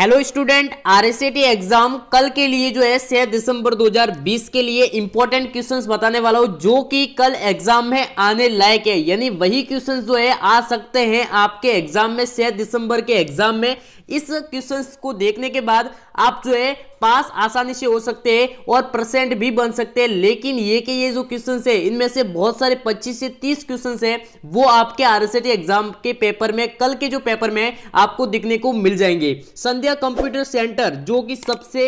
hello student are exam कल के लिए जो है छह दिसंबर 2020 के लिए इंपॉर्टेंट क्वेश्चंस बताने वाला हूं जो कि कल एग्जाम में आने लायक है यानी वही क्वेश्चंस जो है आ सकते हैं आपके एग्जाम में छह दिसंबर के एग्जाम में इस क्वेश्चन को देखने के बाद आप जो है पास आसानी से हो सकते हैं और परसेंट भी बन सकते हैं लेकिन ये के ये जो क्वेश्चन है इनमें से बहुत सारे 25 से 30 क्वेश्चन है वो आपके आरएसएटी एग्जाम के पेपर में कल के जो पेपर में आपको दिखने को मिल जाएंगे संध्या कंप्यूटर सेंटर जो कि सबसे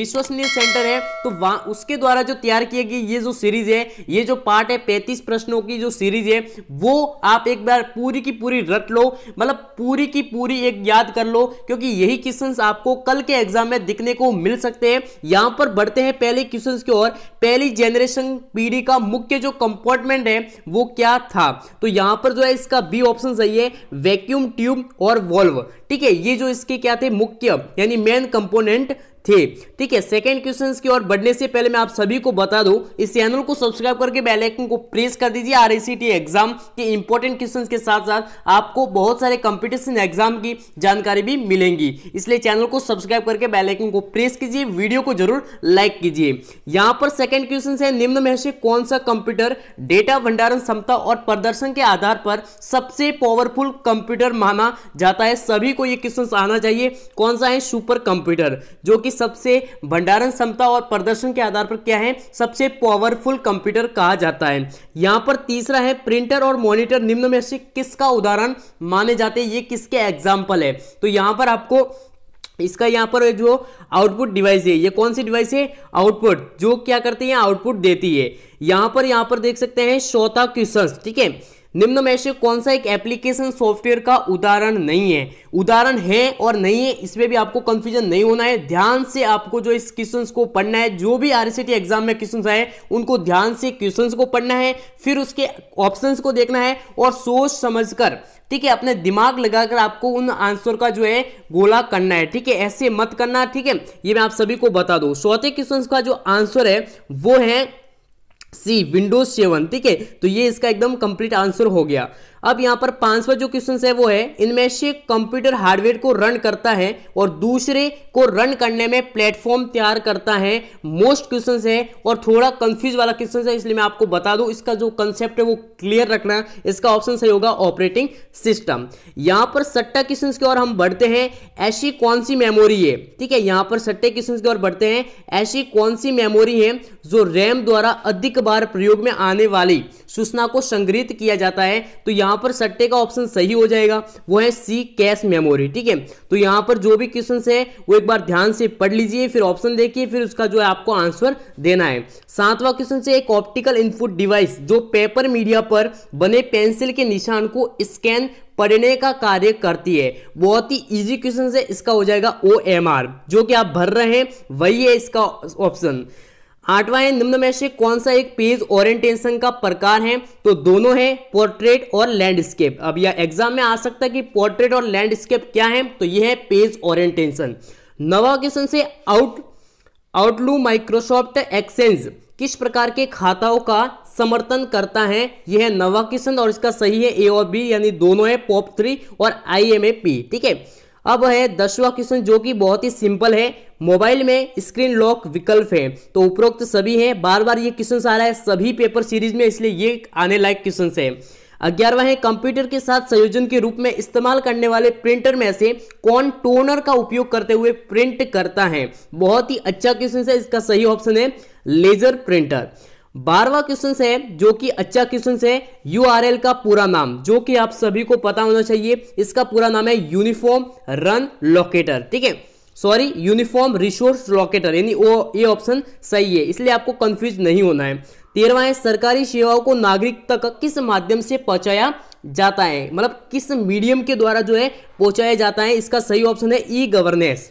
विश्वसनीय सेंटर है तो वहां उसके द्वारा जो तैयार किए गई ये जो सीरीज है ये जो पार्ट है पैंतीस प्रश्नों की जो सीरीज है वो आप एक बार पूरी की पूरी रट लो मतलब पूरी की पूरी एक याद कर लो क्योंकि यही क्वेश्चन आपको कल के एग्जाम में दिखने को मिल सकते हैं यहां पर बढ़ते हैं पहले क्वेश्चन की ओर पहली जनरेशन पीढ़ी का मुख्य जो कंपोर्टमेंट है वो क्या था तो यहां पर जो है इसका बी ऑप्शन सही है वैक्यूम ट्यूब और वॉल्व ठीक है ये जो इसके क्या थे मुख्य यानी मेन कंपोनेंट थे ठीक है सेकेंड क्वेश्चन की ओर बढ़ने से पहले मैं आप सभी को बता दूं इस चैनल को सब्सक्राइब करके बेलाइकन को प्रेस कर दीजिए आर एग्जाम के इंपॉर्टेंट क्वेश्चन के साथ साथ आपको बहुत सारे कंपिटिशन एग्जाम की जानकारी भी मिलेंगी इसलिए चैनल को सब्सक्राइब करके बेलाइकन को प्रेस कीजिए वीडियो को जरूर लाइक कीजिए यहां पर सेकेंड क्वेश्चन है निम्न में से कौन सा कंप्यूटर डेटा भंडारण क्षमता और प्रदर्शन के आधार पर सबसे पावरफुल कंप्यूटर माना जाता है सभी को ये क्वेश्चन आना चाहिए कौन सा है सुपर कंप्यूटर जो कि सबसे भंडारण क्षमता और प्रदर्शन के आधार पर क्या है सबसे पावरफुल कंप्यूटर कहा जाता है यहां पर तीसरा है प्रिंटर और मॉनिटर निम्न में से किसका उदाहरण माने जाते हैं ये किसके एग्जाम्पल है तो यहां पर आपको इसका यहाँ पर जो आउटपुट डिवाइस है ये कौन सी डिवाइस है आउटपुट जो क्या करती है आउटपुट देती है यहाँ पर यहाँ पर देख सकते हैं श्रोता क्वेश्चन ठीक है निम्न में से कौन सा एक एप्लीकेशन सॉफ्टवेयर का उदाहरण नहीं है उदाहरण है और नहीं है इसमें भी आपको कंफ्यूजन नहीं होना है ध्यान से आपको जो इस क्वेश्चन को पढ़ना है जो भी आरसीटी एग्जाम में क्वेश्चन आए उनको ध्यान से क्वेश्चन को पढ़ना है फिर उसके ऑप्शन को देखना है और सोच समझ कर ठीक है अपने दिमाग लगाकर आपको उन आंसर का जो है गोला करना है ठीक है ऐसे मत करना ठीक है ये मैं आप सभी को बता दू चौथे क्वेश्चन का जो आंसर है वो है सी विंडोज सेवन ठीक है तो ये इसका एकदम कंप्लीट आंसर हो गया अब यहाँ पर पांचवा जो क्वेश्चन है वो है इनमें से कंप्यूटर हार्डवेयर को रन करता है और दूसरे को रन करने में प्लेटफॉर्म तैयार करता है मोस्ट क्वेश्चन है और थोड़ा कंफ्यूज वाला क्वेश्चन है इसलिए मैं आपको बता दूं इसका जो कंसेप्ट है वो क्लियर रखना इसका ऑप्शन सही होगा ऑपरेटिंग सिस्टम यहां पर सट्टा क्वेश्चन की ओर हम बढ़ते हैं ऐसी कौन सी मेमोरी है ठीक है यहां पर सट्टे क्वेश्चन की ओर बढ़ते हैं ऐसी कौन सी मेमोरी है जो रैम द्वारा अधिक बार प्रयोग में आने वाली सूचना को संग्रहित किया जाता है तो यहां यहां पर सट्टे का ऑप्शन सही हो जाएगा वो है सी कैश मेमोरी ठीक है तो यहां पर जो भी क्वेश्चन है वो एक बार ध्यान से पढ़ लीजिए फिर ऑप्शन देखिए फिर उसका जो है आपको आंसर देना है सातवां क्वेश्चन से एक ऑप्टिकल इनपुट डिवाइस जो पेपर मीडिया पर बने पेंसिल के निशान को स्कैन पढ़ने का कार्य करती है बहुत ही इजी क्वेश्चन है इसका हो जाएगा ओ जो कि आप भर रहे हैं वही है इसका ऑप्शन आठवां है निम्न में से कौन सा एक पेज ओरिएंटेशन का प्रकार है तो दोनों है पोर्ट्रेट और लैंडस्केप अब यह एग्जाम में आ सकता है कि पोर्ट्रेट और लैंडस्केप क्या है तो यह है पेज ओरिएंटेशन नवा क्वेश्चन से आउट आउटलू माइक्रोसॉफ्ट एक्सचेंज किस प्रकार के खाताओं का समर्थन करता है यह है नवा क्वेश्चन और इसका सही है ए और बी यानी दोनों है पॉप थ्री और आई एम ए पी ठीक है अब है दसवा क्वेश्चन जो कि बहुत ही सिंपल है मोबाइल में स्क्रीन लॉक विकल्प है तो उपरोक्त सभी है बार बार ये क्वेश्चन आ रहा है सभी पेपर सीरीज में इसलिए ये आने लायक क्वेश्चन है अग्यारवा है कंप्यूटर के साथ संयोजन के रूप में इस्तेमाल करने वाले प्रिंटर में से कौन टोनर का उपयोग करते हुए प्रिंट करता है बहुत ही अच्छा क्वेश्चन है इसका सही ऑप्शन है लेजर प्रिंटर बारवा क्वेश्चन है जो कि अच्छा क्वेश्चन है यूआरएल का पूरा नाम जो कि आप सभी को पता होना चाहिए इसका पूरा नाम है यूनिफॉर्म रन लोकेटर ठीक है सॉरी यूनिफॉर्म रिसोर्स लोकेटर यानी ये ऑप्शन सही है इसलिए आपको कंफ्यूज नहीं होना है तेरवा है सरकारी सेवाओं को नागरिक तक किस माध्यम से पहुंचाया जाता है मतलब किस मीडियम के द्वारा जो है पहुंचाया जाता है इसका सही ऑप्शन है ई गवर्नेंस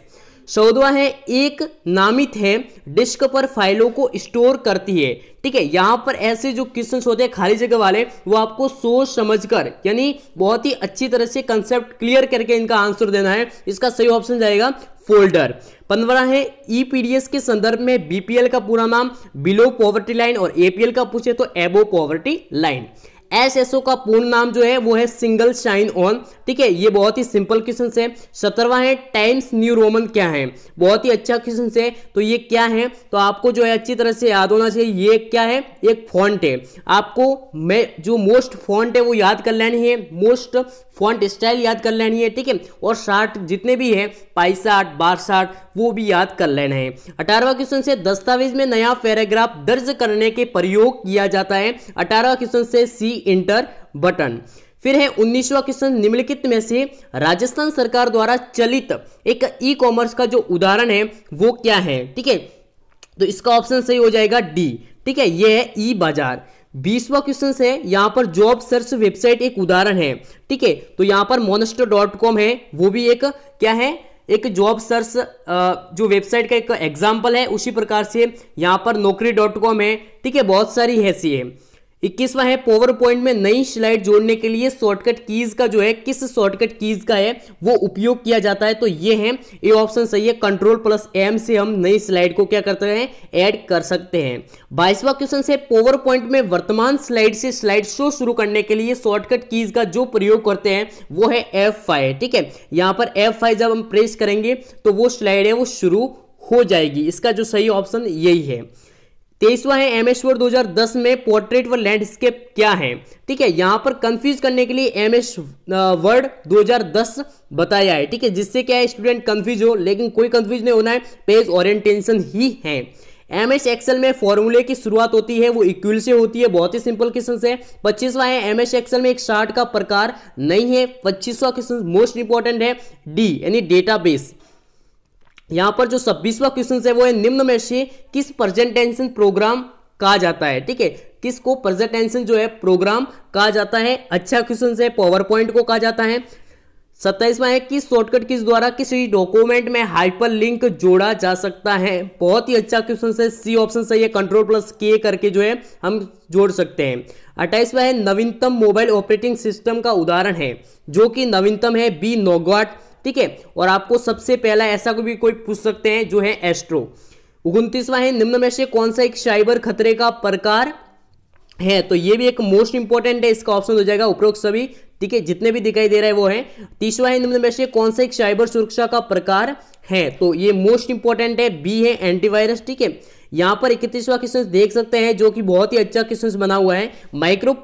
सौदवा है एक नामित है डिस्क पर फाइलों को स्टोर करती है ठीक है यहाँ पर ऐसे जो क्वेश्चन होते हैं खाली जगह वाले वो आपको सोच समझकर यानी बहुत ही अच्छी तरह से कंसेप्ट क्लियर करके इनका आंसर देना है इसका सही ऑप्शन जाएगा फोल्डर पंद्रह है ईपीडीएस e के संदर्भ में बीपीएल का पूरा नाम बिलो पॉवर्टी लाइन और एपीएल का पूछे तो एबो पॉवर्टी लाइन एसएसओ का पूर्ण नाम जो है वो है सिंगल शाइन ऑन ठीक है ये बहुत ही सिंपल क्वेश्चन है सत्रवा है टाइम्स न्यू रोमन क्या है बहुत ही अच्छा क्वेश्चन है तो ये क्या है तो आपको जो है अच्छी तरह से याद होना चाहिए ये क्या है एक फॉन्ट है आपको मैं जो मोस्ट फॉन्ट है वो याद कर लेनी है मोस्ट फॉन्ट स्टाइल याद कर लेनी है ठीक है और शार्ट जितने भी है बार बासठ वो भी याद कर लेना है अठारवा क्वेश्चन से दस्तावेज में नया पैराग्राफ दर्ज करने के प्रयोग किया जाता है अठारवा क्वेश्चन से सी इंटर बटन फिर है उन्नीसवा क्वेश्चन निम्नलिखित में से राजस्थान सरकार द्वारा चलित एक ई कॉमर्स का जो उदाहरण है वो क्या है ठीक है तो इसका ऑप्शन सही हो जाएगा डी ठीक है ये है ई बाजार बीसवा क्वेश्चन है यहाँ पर जॉब सर्च वेबसाइट एक उदाहरण है ठीक है तो यहाँ पर मोनस्टर डॉट कॉम है वो भी एक क्या है एक जॉब सर्च जो वेबसाइट का एक एग्जाम्पल है उसी प्रकार से यहाँ पर नौकरी डॉट कॉम है ठीक है बहुत सारी ऐसी है इक्कीसवा है पावर पॉइंट में नई स्लाइड जोड़ने के लिए शॉर्टकट कीज का जो है किस शॉर्टकट कीज का है वो उपयोग किया जाता है तो ये है ये ऑप्शन सही है कंट्रोल प्लस एम से हम नई स्लाइड को क्या करते हैं ऐड कर सकते हैं बाईसवा क्वेश्चन से पावर पॉइंट में वर्तमान स्लाइड से स्लाइड शो शुरू करने के लिए शॉर्टकट कीज का जो प्रयोग करते हैं वो है एफ ठीक है यहाँ पर एफ जब हम प्रेस करेंगे तो वो स्लाइड है वो शुरू हो जाएगी इसका जो सही ऑप्शन यही है तेईसवा है एमेश्वर 2010 वर्ड दो में पोर्ट्रेट व लैंडस्केप क्या है ठीक है यहाँ पर कंफ्यूज करने के लिए एम एस वर्ड 2010 बताया है ठीक है जिससे क्या है स्टूडेंट कंफ्यूज हो लेकिन कोई कंफ्यूज नहीं होना है पेज ओरिएंटेशन ही है एम एस एक्सएल में फॉर्मूले की शुरुआत होती है वो इक्वल से होती है बहुत ही सिंपल क्वेश्चन है पच्चीसवा है एम एस एक्सएल में एक शार्ट का प्रकार नहीं है पच्चीसवा क्वेश्चन मोस्ट इंपॉर्टेंट है डी यानी डेटाबेस यहाँ पर जो छब्बीसवा क्वेश्चन है वो है निम्न में से किस प्रेजेंटेशन प्रोग्राम कहा जाता है ठीक है किसको प्रेजेंटेशन जो है प्रोग्राम कहा जाता है अच्छा क्वेश्चन है पावर पॉइंट को कहा जाता है सत्ताईसवा है किस शॉर्टकट किस द्वारा किसी डॉक्यूमेंट में हाइपर लिंक जोड़ा जा सकता है बहुत ही अच्छा क्वेश्चन है सी ऑप्शन सही है कंट्रोल प्लस के करके जो है हम जोड़ सकते हैं अट्ठाईसवा है नवीनतम मोबाइल ऑपरेटिंग सिस्टम का उदाहरण है जो कि नवीनतम है बी नोगवाट ठीक है और आपको सबसे पहला ऐसा को भी कोई पूछ सकते हैं जो है एस्ट्रो उनतीसवा है निम्न में से कौन सा एक साइबर खतरे का प्रकार है तो ये भी एक मोस्ट इंपॉर्टेंट है इसका ऑप्शन हो जाएगा उपरोक्त सभी ठीक है जितने भी दिखाई दे रहे हैं वो है तीसवा है निम्न में से कौन सा एक साइबर सुरक्षा का प्रकार है तो ये मोस्ट इंपॉर्टेंट है बी है एंटीवायरस ठीक है यहाँ पर इकतीसवा क्वेश्चन देख सकते हैं जो कि बहुत ही अच्छा क्वेश्चन बना हुआ है माइक्रो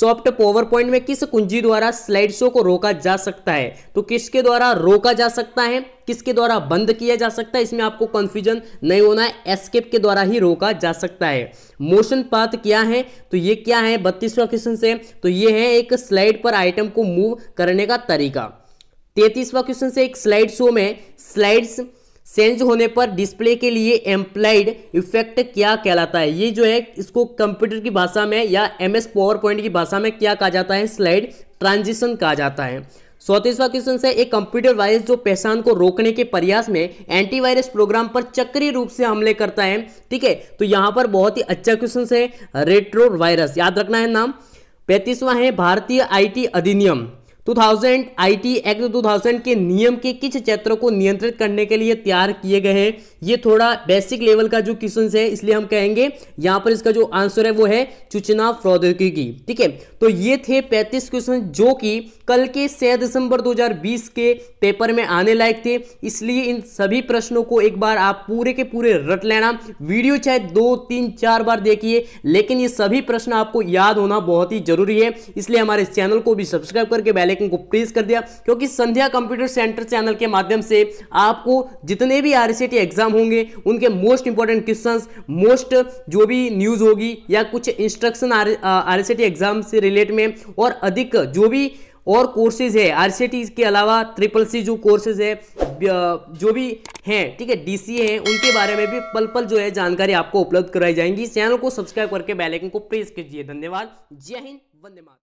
सॉफ्ट पॉवर पॉइंट में किस कुंजी द्वारा स्लाइड शो को रोका जा सकता है तो किसके द्वारा रोका जा सकता है किसके द्वारा बंद किया जा सकता है इसमें आपको कंफ्यूजन नहीं होना है एस्केप के द्वारा ही रोका जा सकता है मोशन पाथ क्या है तो ये क्या है बत्तीसवा क्वेश्चन से तो ये है एक स्लाइड पर आइटम को मूव करने का तरीका तैतीसवा क्वेश्चन से एक स्लाइड शो में स्लाइड्स सेंज होने पर डिस्प्ले के लिए एम्प्लाइड इफेक्ट क्या कहलाता है ये जो है इसको कंप्यूटर की भाषा में या एम एस पावर पॉइंट की भाषा में क्या कहा जाता है स्लाइड ट्रांजिशन कहा जाता है सौतीसवा क्वेश्चन है एक कंप्यूटर वायरस जो पहचान को रोकने के प्रयास में एंटीवायरस प्रोग्राम पर चक्रीय रूप से हमले करता है ठीक है तो यहाँ पर बहुत ही अच्छा क्वेश्चन है रेट्रो वायरस याद रखना है नाम पैंतीसवा है भारतीय आईटी अधिनियम 2000 आईटी एक्ट 2000 के नियम के किस क्षेत्रों को नियंत्रित करने के लिए तैयार किए गए हैं ये थोड़ा बेसिक लेवल का जो क्वेश्चन है इसलिए हम कहेंगे यहां पर इसका जो आंसर है वो है चुचना प्रौद्योगिकी ठीक है तो ये थे पैंतीस क्वेश्चन जो कि कल के छह दिसंबर 2020 के पेपर में आने लायक थे इसलिए इन सभी प्रश्नों को एक बार आप पूरे के पूरे रट लेना वीडियो चाहे दो तीन चार बार देखिए लेकिन ये सभी प्रश्न आपको याद होना बहुत ही जरूरी है इसलिए हमारे चैनल को भी सब्सक्राइब करके बेलाइकन को प्रेस कर दिया क्योंकि संध्या कंप्यूटर सेंटर चैनल के माध्यम से आपको जितने भी आर एग्जाम e एग्जाम होंगे उनके मोस्ट इंपॉर्टेंट क्वेश्चन मोस्ट जो भी न्यूज़ होगी या कुछ इंस्ट्रक्शन आर एस एग्जाम से रिलेट में और अधिक जो भी और कोर्सेज है आर के अलावा ट्रिपल सी जो कोर्सेज है जो भी हैं ठीक है डीसीए हैं उनके बारे में भी पल पल जो है जानकारी आपको उपलब्ध कराई जाएंगी चैनल को सब्सक्राइब करके बेल आइकन को प्रेस कीजिए धन्यवाद जय हिंद वंदे मात